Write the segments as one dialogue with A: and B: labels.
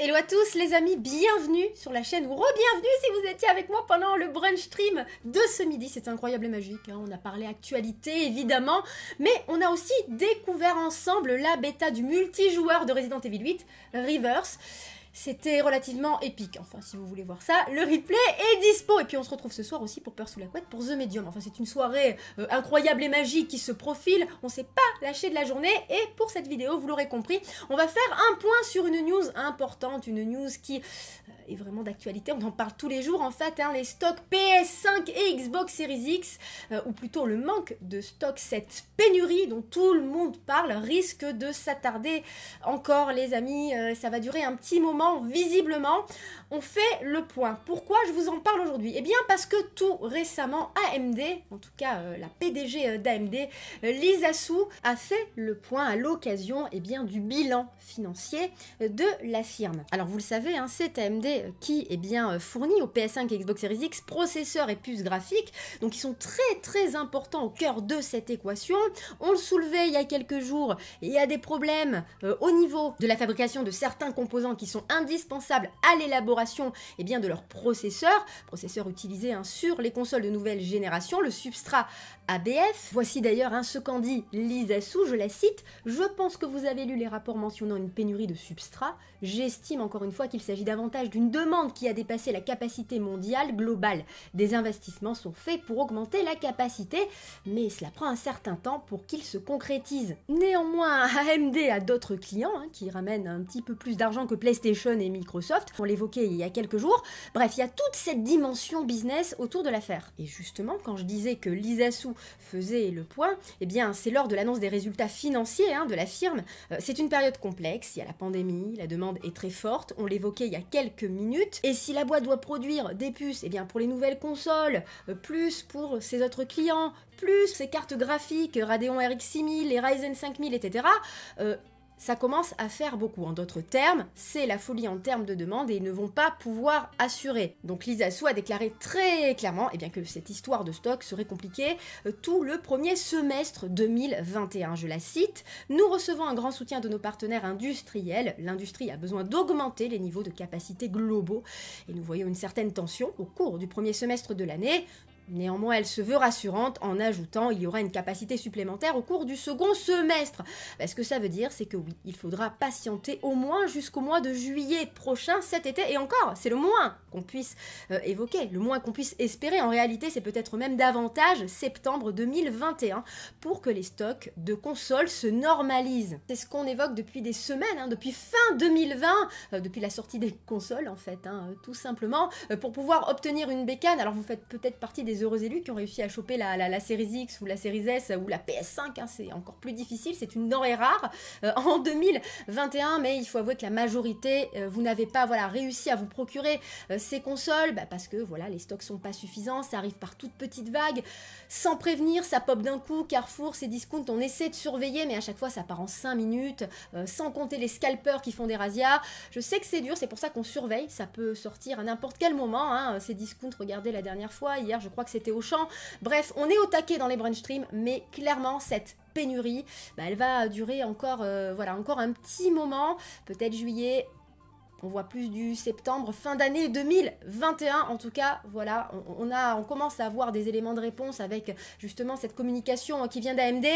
A: Hello à tous les amis, bienvenue sur la chaîne ou re-bienvenue si vous étiez avec moi pendant le brunch stream de ce midi. C'est incroyable et magique, hein, on a parlé actualité évidemment, mais on a aussi découvert ensemble la bêta du multijoueur de Resident Evil 8, Reverse. C'était relativement épique, enfin si vous voulez voir ça, le replay est dispo Et puis on se retrouve ce soir aussi pour Peur sous la couette pour The Medium. Enfin c'est une soirée euh, incroyable et magique qui se profile, on s'est pas lâché de la journée et pour cette vidéo, vous l'aurez compris, on va faire un point sur une news importante, une news qui est vraiment d'actualité. On en parle tous les jours en fait. Hein, les stocks PS5 et Xbox Series X, euh, ou plutôt le manque de stock, cette pénurie dont tout le monde parle, risque de s'attarder encore, les amis. Euh, ça va durer un petit moment, visiblement. On fait le point. Pourquoi je vous en parle aujourd'hui Eh bien, parce que tout récemment, AMD, en tout cas euh, la PDG d'AMD, Lisa Su, a fait le point à l'occasion et eh bien, du bilan financier de la firme. Alors, vous le savez, hein, c'est AMD qui est eh bien, euh, fournit au PS5 et Xbox Series X processeurs et puces graphiques, donc ils sont très très importants au cœur de cette équation. On le soulevait il y a quelques jours, il y a des problèmes euh, au niveau de la fabrication de certains composants qui sont indispensables à l'élaboration et eh bien, de leurs processeurs, processeurs utilisés hein, sur les consoles de nouvelle génération. Le substrat ABF. Voici d'ailleurs un ce qu'en dit lisa je la cite Je pense que vous avez lu les rapports mentionnant une pénurie de substrat. J'estime encore une fois qu'il s'agit davantage d'une demande qui a dépassé la capacité mondiale globale. Des investissements sont faits pour augmenter la capacité, mais cela prend un certain temps pour qu'il se concrétise. » Néanmoins, AMD a d'autres clients hein, qui ramènent un petit peu plus d'argent que PlayStation et Microsoft. On l'évoquait il y a quelques jours. Bref, il y a toute cette dimension business autour de l'affaire. Et justement, quand je disais que lisa faisait le point, eh bien c'est lors de l'annonce des résultats financiers hein, de la firme. Euh, c'est une période complexe, il y a la pandémie, la demande est très forte, on l'évoquait il y a quelques minutes, et si la boîte doit produire des puces eh bien, pour les nouvelles consoles, euh, plus pour ses autres clients, plus ses cartes graphiques, Radeon RX 6000, les Ryzen 5000, etc., ça commence à faire beaucoup. En d'autres termes, c'est la folie en termes de demande et ils ne vont pas pouvoir assurer. Donc Lisa a déclaré très clairement et eh bien, que cette histoire de stock serait compliquée euh, tout le premier semestre 2021. Je la cite, Nous recevons un grand soutien de nos partenaires industriels. L'industrie a besoin d'augmenter les niveaux de capacité globaux et nous voyons une certaine tension au cours du premier semestre de l'année. Néanmoins, elle se veut rassurante en ajoutant il y aura une capacité supplémentaire au cours du second semestre. Bah, ce que ça veut dire, c'est que oui, il faudra patienter au moins jusqu'au mois de juillet prochain cet été. Et encore, c'est le moins qu'on puisse euh, évoquer, le moins qu'on puisse espérer. En réalité, c'est peut-être même davantage septembre 2021 pour que les stocks de consoles se normalisent. C'est ce qu'on évoque depuis des semaines, hein, depuis fin 2020, euh, depuis la sortie des consoles en fait, hein, euh, tout simplement, pour pouvoir obtenir une bécane. Alors vous faites peut-être partie des les heureux élus qui ont réussi à choper la, la, X ou la série S ou la PS5, hein, c'est encore plus difficile, c'est une denrée rare euh, en 2021, mais il faut avouer que la majorité, euh, vous n'avez pas voilà, réussi à vous procurer euh, ces consoles bah, parce que voilà, les stocks sont pas suffisants, ça arrive par toute petite vagues, sans prévenir, ça pop d'un coup, Carrefour, ces discounts, on essaie de surveiller, mais à chaque fois ça part en 5 minutes, sans compter les scalpeurs qui font des razzias. Je sais que c'est dur, c'est pour ça qu'on surveille, ça peut sortir à n'importe quel moment, hein, ces discounts, regardez la dernière fois, hier je crois que c'était au champ. Bref, on est au taquet dans les brunch streams, mais clairement, cette pénurie, bah, elle va durer encore, euh, voilà, encore un petit moment, peut-être juillet, on voit plus du septembre, fin d'année 2021. En tout cas, voilà, on, a, on commence à avoir des éléments de réponse avec justement cette communication qui vient d'AMD.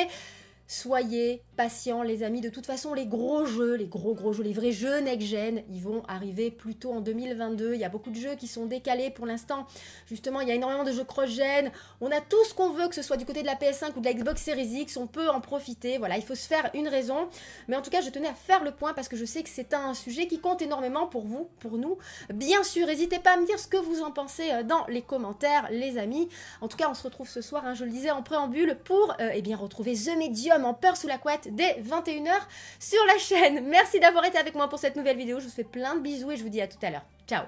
A: Soyez patients, les amis. De toute façon, les gros jeux, les gros gros jeux, les vrais jeux next-gen, ils vont arriver plutôt en 2022. Il y a beaucoup de jeux qui sont décalés pour l'instant. Justement, il y a énormément de jeux cross-gen. On a tout ce qu'on veut, que ce soit du côté de la PS5 ou de la Xbox Series X. On peut en profiter. Voilà, il faut se faire une raison. Mais en tout cas, je tenais à faire le point parce que je sais que c'est un sujet qui compte énormément pour vous, pour nous. Bien sûr, n'hésitez pas à me dire ce que vous en pensez euh, dans les commentaires, les amis. En tout cas, on se retrouve ce soir, hein, je le disais en préambule, pour euh, eh bien, retrouver The Medium en peur sous la couette dès 21h sur la chaîne. Merci d'avoir été avec moi pour cette nouvelle vidéo. Je vous fais plein de bisous et je vous dis à tout à l'heure. Ciao